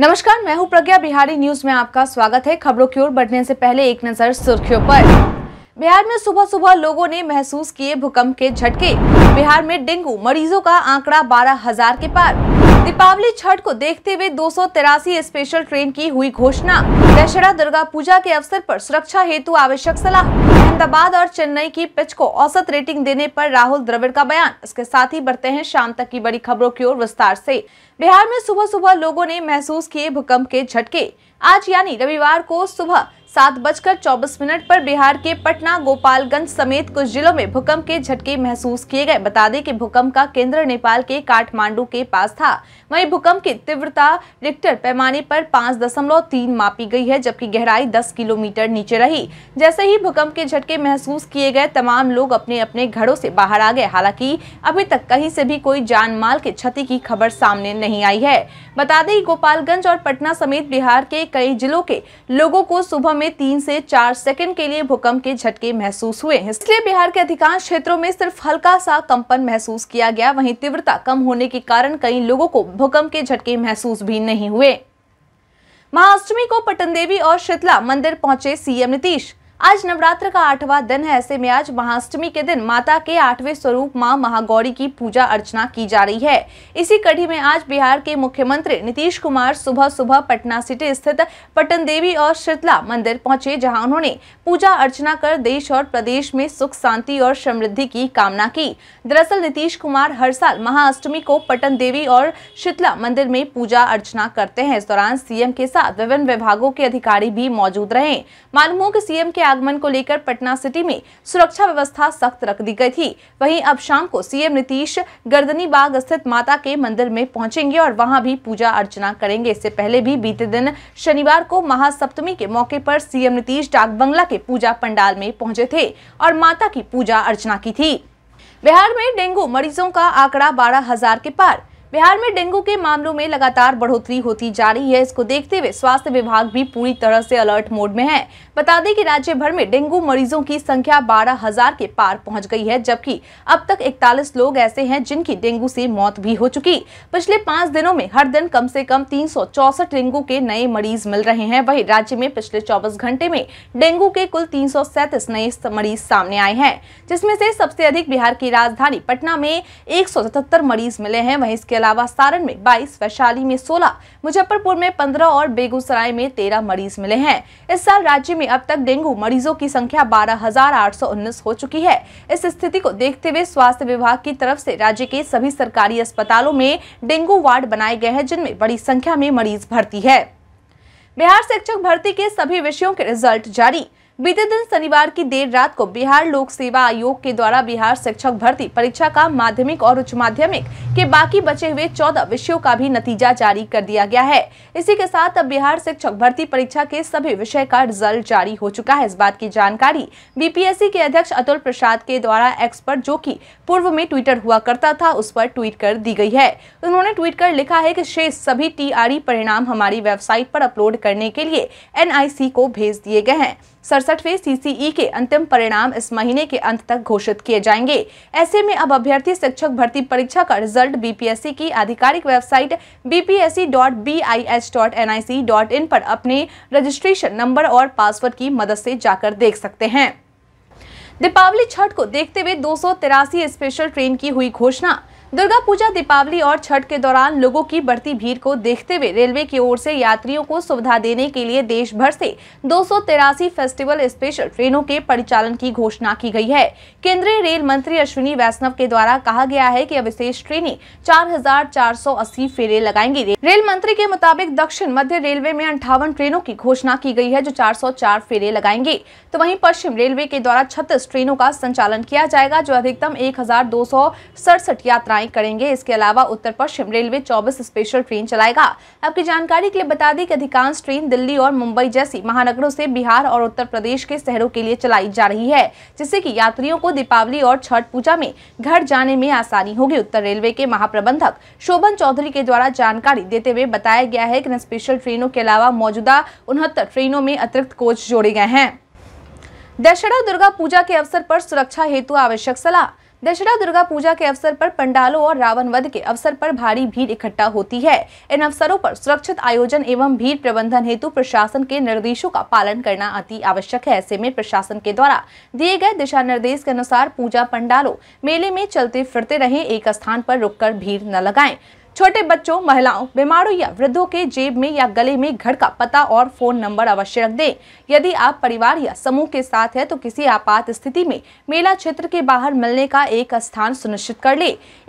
नमस्कार मैं हूं प्रज्ञा बिहारी न्यूज में आपका स्वागत है खबरों की ओर बढ़ने से पहले एक नजर सुर्खियों पर बिहार में सुबह सुबह लोगों ने महसूस किए भूकंप के झटके बिहार में डेंगू मरीजों का आंकड़ा बारह हजार के पार दीपावली छठ को देखते हुए दो स्पेशल ट्रेन की हुई घोषणा दशहरा दुर्गा पूजा के अवसर आरोप सुरक्षा हेतु आवश्यक सलाह अहमदाबाद और चेन्नई की पिच को औसत रेटिंग देने पर राहुल द्रविड़ का बयान इसके साथ ही बढ़ते हैं शाम तक की बड़ी खबरों की ओर विस्तार से बिहार में सुबह सुबह लोगों ने महसूस किए भूकंप के झटके आज यानी रविवार को सुबह सात बजकर चौबीस मिनट पर बिहार के पटना गोपालगंज समेत कुछ जिलों में भूकंप के झटके महसूस किए गए बता दें कि भूकंप का केंद्र नेपाल के काठमांडू के पास था वहीं भूकंप की तीव्रता रिक्टर पैमाने पर पाँच दशमलव तीन मापी गई है जबकि गहराई दस किलोमीटर नीचे रही जैसे ही भूकंप के झटके महसूस किए गए तमाम लोग अपने अपने घरों से बाहर आ गए हालांकि अभी तक कहीं से भी कोई जान माल के क्षति की खबर सामने नहीं आई है बता दें गोपालगंज और पटना समेत बिहार के कई जिलों के लोगों को सुबह में तीन से चार सेकंड के लिए भूकंप के झटके महसूस हुए हैं इसलिए बिहार के अधिकांश क्षेत्रों में सिर्फ हल्का सा कंपन महसूस किया गया वहीं तीव्रता कम होने के कारण कई लोगों को भूकंप के झटके महसूस भी नहीं हुए महाअष्टमी को पटन देवी और शीतला मंदिर पहुंचे सीएम नीतीश आज नवरात्र का आठवां दिन है ऐसे में आज महाअष्टमी के दिन माता के आठवें स्वरूप मां महागौरी की पूजा अर्चना की जा रही है इसी कड़ी में आज बिहार के मुख्यमंत्री नीतीश कुमार सुबह सुबह पटना सिटी स्थित पटन देवी और शीतला मंदिर पहुंचे जहां उन्होंने पूजा अर्चना कर देश और प्रदेश में सुख शांति और समृद्धि की कामना की दरअसल नीतीश कुमार हर साल महाअष्टमी को पटन देवी और शीतला मंदिर में पूजा अर्चना करते हैं इस दौरान सीएम के साथ विभिन्न विभागों के अधिकारी भी मौजूद रहे मालूम हो की सीएम के आगमन को लेकर पटना सिटी में सुरक्षा व्यवस्था सख्त रख दी गई थी वहीं अब शाम को सीएम नीतीश गर्दनी बाग स्थित माता के मंदिर में पहुंचेंगे और वहां भी पूजा अर्चना करेंगे इससे पहले भी बीते दिन शनिवार को महासप्तमी के मौके पर सीएम नीतीश डाक बंगला के पूजा पंडाल में पहुंचे थे और माता की पूजा अर्चना की थी बिहार में डेंगू मरीजों का आंकड़ा बारह हजार के पार बिहार में डेंगू के मामलों में लगातार बढ़ोतरी होती जा रही है इसको देखते हुए स्वास्थ्य विभाग भी पूरी तरह से अलर्ट मोड में है बता दें कि राज्य भर में डेंगू मरीजों की संख्या बारह हजार के पार पहुंच गई है जबकि अब तक इकतालीस लोग ऐसे हैं जिनकी डेंगू से मौत भी हो चुकी पिछले पाँच दिनों में हर दिन कम ऐसी कम तीन डेंगू के नए मरीज मिल रहे हैं वही राज्य में पिछले चौबीस घंटे में डेंगू के कुल तीन नए मरीज सामने आए हैं जिसमे से सबसे अधिक बिहार की राजधानी पटना में एक मरीज मिले हैं वही इसके अलावा सारण में 22, वैशाली में 16, मुजफ्फरपुर में 15 और बेगूसराय में 13 मरीज मिले हैं इस साल राज्य में अब तक डेंगू मरीजों की संख्या बारह हो चुकी है इस स्थिति को देखते हुए स्वास्थ्य विभाग की तरफ ऐसी राज्य के सभी सरकारी अस्पतालों में डेंगू वार्ड बनाए गए हैं जिनमें बड़ी संख्या में मरीज भर्ती है बिहार शिक्षक भर्ती के सभी विषयों के रिजल्ट जारी बीते दिन शनिवार की देर रात को बिहार लोक सेवा आयोग के द्वारा बिहार शिक्षक भर्ती परीक्षा का माध्यमिक और उच्च माध्यमिक के बाकी बचे हुए चौदह विषयों का भी नतीजा जारी कर दिया गया है इसी के साथ अब बिहार शिक्षक भर्ती परीक्षा के सभी विषय का रिजल्ट जारी हो चुका है इस बात की जानकारी बीपीएससी के अध्यक्ष अतुल प्रसाद के द्वारा एक्सपर्ट जो की पूर्व में ट्विटर हुआ करता था उस पर ट्वीट कर दी गई है उन्होंने ट्वीट कर लिखा है की शेष सभी टी परिणाम हमारी वेबसाइट पर अपलोड करने के लिए एन को भेज दिए गए हैं सड़सठवे सीसीई e के अंतिम परिणाम इस महीने के अंत तक घोषित किए जाएंगे ऐसे में अब अभ्यर्थी शिक्षक भर्ती परीक्षा का रिजल्ट बीपीएससी की आधिकारिक वेबसाइट बीपीएससी.बीआईएस.एनआईसी.इन पर अपने रजिस्ट्रेशन नंबर और पासवर्ड की मदद से जाकर देख सकते हैं दीपावली छठ को देखते हुए दो स्पेशल ट्रेन की हुई घोषणा दुर्गा पूजा दीपावली और छठ के दौरान लोगों की बढ़ती भीड़ को देखते हुए रेलवे की ओर से यात्रियों को सुविधा देने के लिए देश भर से दो फेस्टिवल स्पेशल ट्रेनों के परिचालन की घोषणा की गई है केंद्रीय रेल मंत्री अश्विनी वैष्णव के द्वारा कहा गया है कि विशेष ट्रेनें 4,480 फेरे लगाएंगी रेल मंत्री के मुताबिक दक्षिण मध्य रेलवे में अंठावन ट्रेनों की घोषणा की गयी है जो चार फेरे लगाएंगे तो वही पश्चिम रेलवे के द्वारा छत्तीस ट्रेनों का संचालन किया जाएगा जो अधिकतम एक यात्राएं सेवाएं करेंगे इसके अलावा उत्तर पश्चिम रेलवे 24 स्पेशल ट्रेन चलाएगा आपकी जानकारी के लिए बता दें कि अधिकांश ट्रेन दिल्ली और मुंबई जैसी महानगरों से बिहार और उत्तर प्रदेश के शहरों के लिए चलाई जा रही है जिससे की यात्रियों को दीपावली और छठ पूजा में घर जाने में आसानी होगी उत्तर रेलवे के महाप्रबंधक शोभन चौधरी के द्वारा जानकारी देते हुए बताया गया है कि इन स्पेशल ट्रेनों के अलावा मौजूदा उनहत्तर ट्रेनों में अतिरिक्त कोच जोड़े गए हैं दशहरा दुर्गा पूजा के अवसर पर सुरक्षा हेतु आवश्यक सलाह दशहरा दुर्गा पूजा के अवसर पर पंडालों और रावण वध के अवसर पर भारी भीड़ इकट्ठा होती है इन अवसरों पर सुरक्षित आयोजन एवं भीड़ प्रबंधन हेतु प्रशासन के निर्देशों का पालन करना अति आवश्यक है ऐसे में प्रशासन के द्वारा दिए गए दिशा निर्देश के अनुसार पूजा पंडालों मेले में चलते फिरते रहे एक स्थान पर रुक भीड़ न लगाए छोटे बच्चों महिलाओं बीमारों या वृद्धों के जेब में या गले में घर का पता और फोन नंबर अवश्य रख दें यदि आप परिवार या समूह के साथ है तो किसी आपात स्थिति में मेला क्षेत्र के बाहर मिलने का एक स्थान सुनिश्चित कर ले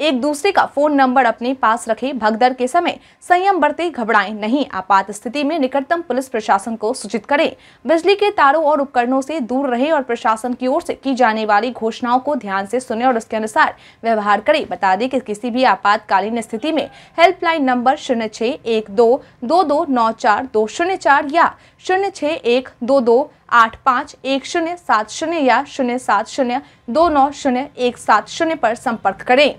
एक दूसरे का फोन नंबर अपने पास रखे भगदड़ के समय संयम बरते घबराए नहीं आपात स्थिति में निकटतम पुलिस प्रशासन को सूचित करे बिजली के तारों और उपकरणों से दूर रहे और प्रशासन की ओर से की जाने वाली घोषणाओं को ध्यान से सुने और उसके अनुसार व्यवहार करें बता दें कि किसी भी आपातकालीन स्थिति में हेल्पलाइन नंबर शून्य छः एक दो दो दो नौ चार दो शून्य चार या शून्य छः एक दो दो आठ पाँच एक शून्य सात शून्य या शून्य सात शून्य दो नौ शून्य एक सात शून्य पर संपर्क करें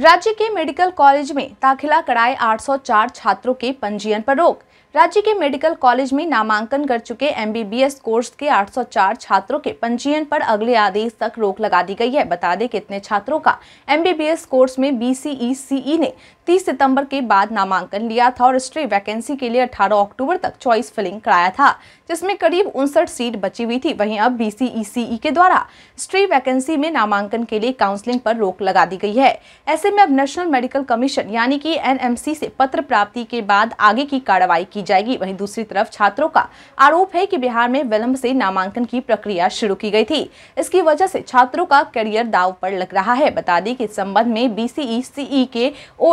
राज्य के मेडिकल कॉलेज में दाखिला कराए 804 छात्रों के पंजीयन पर रोक राज्य के मेडिकल कॉलेज में नामांकन कर चुके एमबीबीएस कोर्स के 804 छात्रों के पंजीयन पर अगले आदेश तक रोक लगा दी गई है बता दें कितने छात्रों का एमबीबीएस कोर्स में बीसीईसीई e e ने 30 सितंबर के बाद नामांकन लिया था और स्ट्रे वैकेंसी के लिए 18 अक्टूबर तक चॉइस फिलिंग कराया था जिसमें करीब उनसठ सीट बची हुई थी वहीं अब बी e के द्वारा स्ट्रे वैकेंसी में नामांकन के लिए काउंसिलिंग पर रोक लगा दी गई है ऐसे में अब नेशनल मेडिकल कमीशन यानी कि एन से पत्र प्राप्ति के बाद आगे की कार्रवाई की की जाएगी वहीं दूसरी तरफ छात्रों का आरोप है कि बिहार में विलंब से नामांकन की प्रक्रिया शुरू की गई थी इसकी वजह से छात्रों का करियर दाव पर लग रहा है बता दें कि इस संबंध में बीसीई सीई e, e के ओ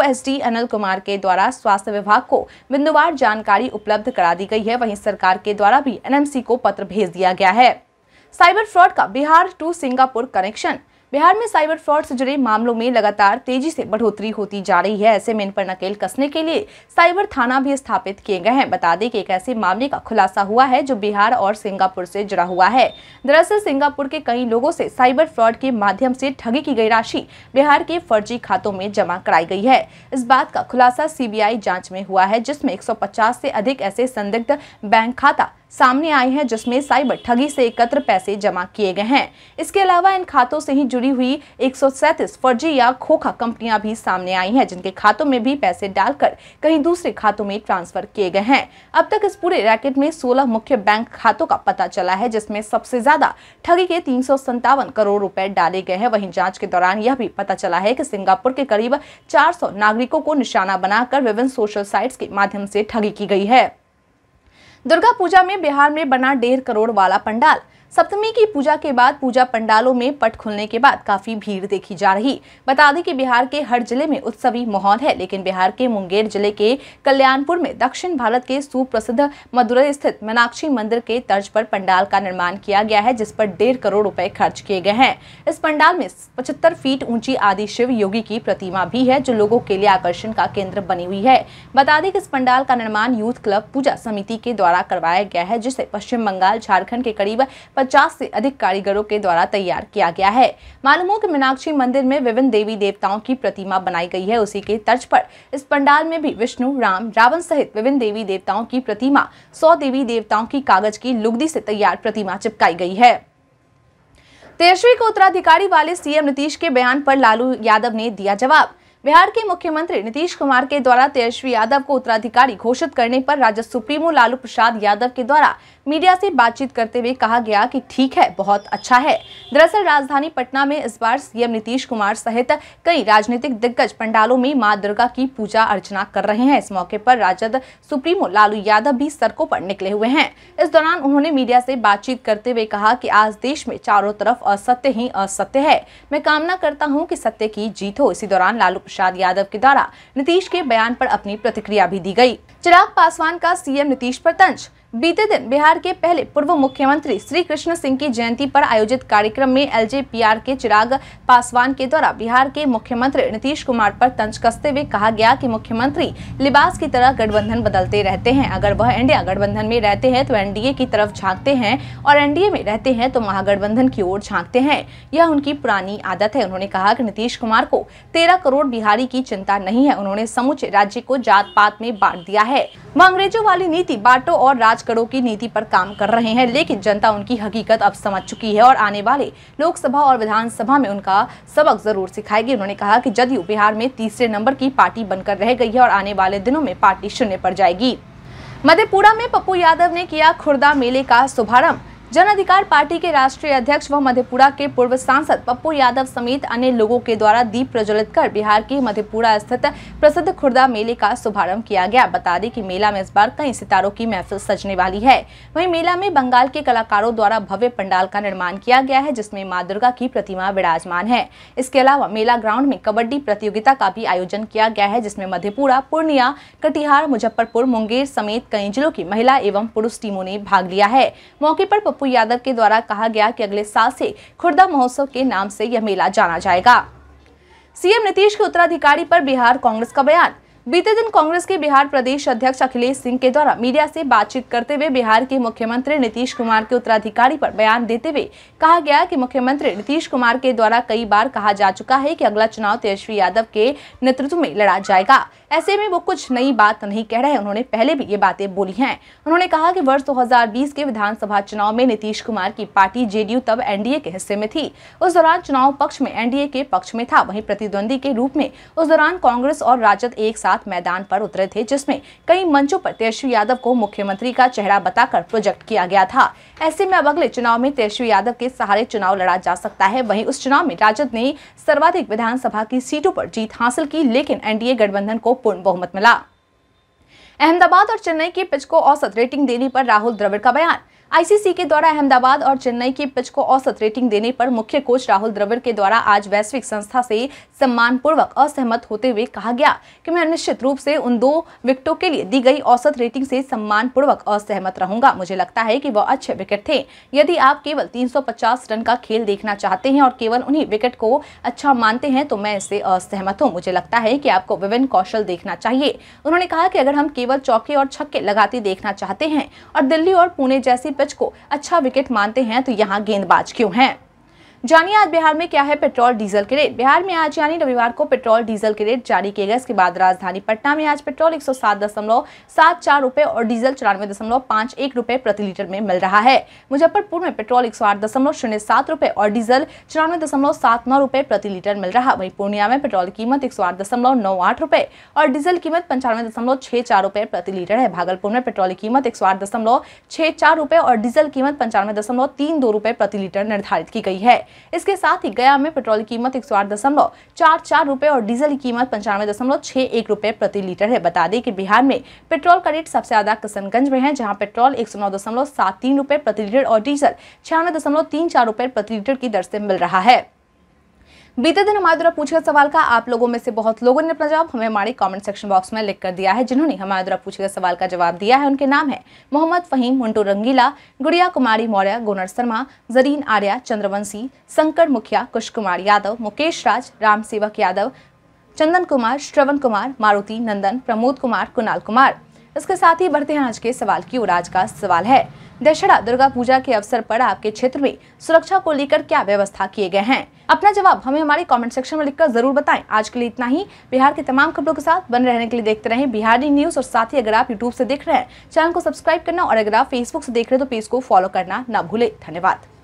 अनिल कुमार के द्वारा स्वास्थ्य विभाग को बिंदुवार जानकारी उपलब्ध करा दी गई है वही सरकार के द्वारा भी एनएमसी को पत्र भेज दिया गया है साइबर फ्रॉड का Bihar to Singapore connection Bihar में साइबर फ्रॉड से जुड़े मामलों में लगातार तेजी से बढ़ोतरी होती जा रही है ऐसे में इन पर नकेल कसने के लिए साइबर थाना भी स्थापित किए गए हैं बता दें कि एक ऐसे मामले का खुलासा हुआ है जो बिहार और सिंगापुर से जुड़ा हुआ है दरअसल सिंगापुर के कई लोगों से साइबर फ्रॉड के माध्यम से ठगी की गई राशि बिहार के फर्जी खातों में जमा कराई गई है इस बात का खुलासा सी बी में हुआ है जिसमे एक से अधिक ऐसे संदिग्ध बैंक खाता सामने आई है जिसमें साइबर ठगी से एकत्र पैसे जमा किए गए हैं इसके अलावा इन खातों से ही जुड़ी हुई एक फर्जी या खोखा कंपनियां भी सामने आई हैं जिनके खातों में भी पैसे डालकर कहीं दूसरे खातों में ट्रांसफर किए गए हैं अब तक इस पूरे रैकेट में 16 मुख्य बैंक खातों का पता चला है जिसमें सबसे ज्यादा ठगी के तीन करोड़ रुपए डाले गए हैं वहीं जाँच के दौरान यह भी पता चला है की सिंगापुर के करीब चार नागरिकों को निशाना बनाकर विभिन्न सोशल साइट के माध्यम से ठगी की गई है दुर्गा पूजा में बिहार में बना डेढ़ करोड़ वाला पंडाल सप्तमी की पूजा के बाद पूजा पंडालों में पट खुलने के बाद काफी भीड़ देखी जा रही बता दें कि बिहार के हर जिले में उत्सवी माहौल है लेकिन बिहार के मुंगेर जिले के कल्याणपुर में दक्षिण भारत के सुप्रसिद्ध मदुरई स्थित मीनाक्षी मंदिर के तर्ज पर पंडाल का निर्माण किया गया है जिस पर डेढ़ करोड़ रुपए खर्च किए गए हैं इस पंडाल में पचहत्तर फीट ऊंची आदि शिव योगी की प्रतिमा भी है जो लोगों के लिए आकर्षण का केंद्र बनी हुई है बता दें कि इस पंडाल का निर्माण यूथ क्लब पूजा समिति के द्वारा करवाया गया है जिसे पश्चिम बंगाल झारखंड के करीब पचास से अधिक कारीगरों के द्वारा तैयार किया गया है मालूम हो कि मीनाक्षी मंदिर में विभिन्न देवी देवताओं की प्रतिमा बनाई गई है उसी के तर्ज पर इस पंडाल में भी विष्णु राम रावण सहित विभिन्न देवी देवताओं की प्रतिमा सौ देवी देवताओं की कागज की लुगदी से तैयार प्रतिमा चिपकाई गई है तेजस्वी को उत्तराधिकारी वाले सीएम नीतीश के बयान पर लालू यादव ने दिया जवाब बिहार के मुख्यमंत्री नीतीश कुमार के द्वारा तेजस्वी यादव को उत्तराधिकारी घोषित करने पर राजद सुप्रीमो लालू प्रसाद यादव के द्वारा मीडिया से बातचीत करते हुए कहा गया कि ठीक है बहुत अच्छा है दरअसल राजधानी पटना में इस बार सीएम नीतीश कुमार सहित कई राजनीतिक दिग्गज पंडालों में माँ दुर्गा की पूजा अर्चना कर रहे हैं इस मौके पर राजद सुप्रीमो लालू यादव भी सड़कों पर निकले हुए हैं इस दौरान उन्होंने मीडिया से बातचीत करते हुए कहा की आज देश में चारों तरफ असत्य ही असत्य है मैं कामना करता हूँ की सत्य की जीत हो इसी दौरान लालू प्रसाद यादव के द्वारा नीतीश के बयान पर अपनी प्रतिक्रिया भी दी गई चिराग पासवान का सीएम नीतीश पर तंज बीते दिन बिहार के पहले पूर्व मुख्यमंत्री श्री कृष्ण सिंह की जयंती पर आयोजित कार्यक्रम में एल के चिराग पासवान के द्वारा बिहार के मुख्यमंत्री नीतीश कुमार पर तंज कसते हुए कहा गया कि मुख्यमंत्री लिबास की तरह गठबंधन बदलते रहते हैं अगर वह इंडिया गठबंधन में रहते हैं तो एनडीए की तरफ झाँकते हैं और एनडीए में रहते हैं तो महागठबंधन की ओर झाँकते हैं यह उनकी पुरानी आदत है उन्होंने कहा कि नीतीश कुमार को तेरह करोड़ बिहारी की चिंता नहीं है उन्होंने समुचे राज्य को जात पात में बांट दिया है वह अंग्रेजों वाली नीति बांटो और राज पांच करोड़ की नीति पर काम कर रहे हैं लेकिन जनता उनकी हकीकत अब समझ चुकी है और आने वाले लोकसभा और विधानसभा में उनका सबक जरूर सिखाएगी उन्होंने कहा कि जदयू बिहार में तीसरे नंबर की पार्टी बनकर रह गई है और आने वाले दिनों में पार्टी शून्य पर जाएगी मधेपुरा में पप्पू यादव ने किया खुर्दा मेले का शुभारंभ जन अधिकार पार्टी के राष्ट्रीय अध्यक्ष व मधेपुरा के पूर्व सांसद पप्पू यादव समेत अन्य लोगों के द्वारा दीप प्रज्वलित कर बिहार के मधेपुरा स्थित प्रसिद्ध खुर्दा मेले का शुभारंभ किया गया बता दें कि मेला में इस बार कई सितारों की महफिल सजने वाली है वहीं मेला में बंगाल के कलाकारों द्वारा भव्य पंडाल का निर्माण किया गया है जिसमे माँ दुर्गा की प्रतिमा विराजमान है इसके अलावा मेला ग्राउंड में कबड्डी प्रतियोगिता का भी आयोजन किया गया है जिसमे मधेपुरा पूर्णिया कटिहार मुजफ्फरपुर मुंगेर समेत कई जिलों की महिला एवं पुरुष टीमों ने भाग लिया है मौके आरोप पप्पू यादव के द्वारा कहा गया कि अगले साल से खुर्दा महोत्सव के नाम से यह मेला जाना जाएगा सीएम नीतीश के उत्तराधिकारी पर बिहार कांग्रेस का बयान बीते दिन कांग्रेस के बिहार प्रदेश अध्यक्ष अखिलेश सिंह के द्वारा मीडिया से बातचीत करते हुए बिहार के मुख्यमंत्री नीतीश कुमार के उत्तराधिकारी पर बयान देते हुए कहा गया कि मुख्यमंत्री नीतीश कुमार के द्वारा कई बार कहा जा चुका है कि अगला चुनाव तेजस्वी यादव के नेतृत्व में लड़ा जाएगा ऐसे में वो कुछ नई बात नहीं कह रहे उन्होंने पहले भी ये बातें बोली है उन्होंने कहा की वर्ष दो के विधानसभा चुनाव में नीतीश कुमार की पार्टी जेडीयू तब एनडीए के हिस्से में थी उस दौरान चुनाव पक्ष में एनडीए के पक्ष में था वही प्रतिद्वंदी के रूप में उस दौरान कांग्रेस और राजद एक साथ साथ मैदान पर उतरे थे जिसमें कई मंचों पर तेजस्वी यादव को मुख्यमंत्री का चेहरा बताकर प्रोजेक्ट किया गया था ऐसे में अब अगले चुनाव में तेजस्वी यादव के सहारे चुनाव लड़ा जा सकता है वहीं उस चुनाव में राजद ने सर्वाधिक विधानसभा की सीटों पर जीत हासिल की लेकिन एनडीए गठबंधन को पूर्ण बहुमत मिला अहमदाबाद और चेन्नई के पिच को औसत रेटिंग देने पर राहुल द्रविड़ का बयान आईसीसी के द्वारा अहमदाबाद और चेन्नई के पिच को औसत रेटिंग देने पर मुख्य कोच राहुल द्रविड़ के द्वारा आज वैश्विक संस्था से सम्मानपूर्वक असहमत होते हुए कहा गया कि मैं निश्चित रूप से उन दो विकेटों के लिए दी गई औसत रेटिंग से सम्मानपूर्वक असहमत रहूंगा मुझे लगता है कि वह अच्छे विकेट थे यदि आप केवल तीन रन का खेल देखना चाहते हैं और केवल उन्हीं विकेट को अच्छा मानते हैं तो मैं इससे असहमत हूँ मुझे लगता है कि आपको विभिन्न कौशल देखना चाहिए उन्होंने कहा कि अगर हम केवल चौके और छक्के लगाते देखना चाहते हैं और दिल्ली और पुणे जैसी पिच को अच्छा विकेट मानते हैं तो यहाँ गेंदबाज क्यों हैं जानिए आज बिहार में क्या है पेट्रोल डीजल के रेट बिहार में आज यानी रविवार को पेट्रोल डीजल के रेट जारी किए गए इसके बाद राजधानी पटना में आज पेट्रोल एक सौ और डीजल चौरानवे रुपए प्रति लीटर में मिल रहा है मुजफ्फरपुर में पेट्रोल एक रुपए और डीजल चौरानवे रुपए प्रति लीटर मिल रहा वही पूर्णिया में पेट्रोल कीमत एक सौ और डीजल कीमत पंचानवे रुपए प्रति लीटर है भागलपुर में पेट्रोल की कीमत एक सौ और डीजल कीमत पंचानवे रुपए प्रति लीटर निर्धारित की गई है इसके साथ ही गया में पेट्रोल की कीमत एक रूपए और डीजल की कीमत पंचानवे रूपए प्रति लीटर है बता दें कि बिहार में पेट्रोल का रेट सबसे ज्यादा किशनगंज में है जहाँ पेट्रोल एक रूपए प्रति लीटर और डीजल छियानवे रूपए प्रति लीटर की दर से मिल रहा है बीते दिन हमारे द्वारा पूछे गए सवाल का आप लोगों में से बहुत लोगों ने अपना जवाब हमें हमारे कमेंट सेक्शन बॉक्स में लिख कर दिया है जिन्होंने हमारे द्वारा पूछे गए सवाल का जवाब दिया है उनके नाम है मोहम्मद फहीम मुंटू रंगीला गुड़िया कुमारी मौर्य गुनर शर्मा जरीन आर्या चंद्रवंशी शंकर मुखिया कुश कुमार यादव मुकेश राज राम सेवक यादव चंदन कुमार श्रवण कुमार मारुति नंदन प्रमोद कुमार कुणाल कुमार इसके साथ ही बढ़ते हैं आज के सवाल की और आज का सवाल है दशहरा दुर्गा पूजा के अवसर पर आपके क्षेत्र में सुरक्षा को लेकर क्या व्यवस्था किए गए हैं अपना जवाब हमें हमारे कमेंट सेक्शन में लिखकर जरूर बताएं आज के लिए इतना ही बिहार के तमाम खबरों के साथ बन रहने के लिए देखते रहें बिहारी न्यूज और साथ ही अगर आप यूट्यूब से देख रहे हैं चैनल को सब्सक्राइब करना और अगर आप फेसबुक से देख रहे हैं तो पेज को फॉलो करना न भूले धन्यवाद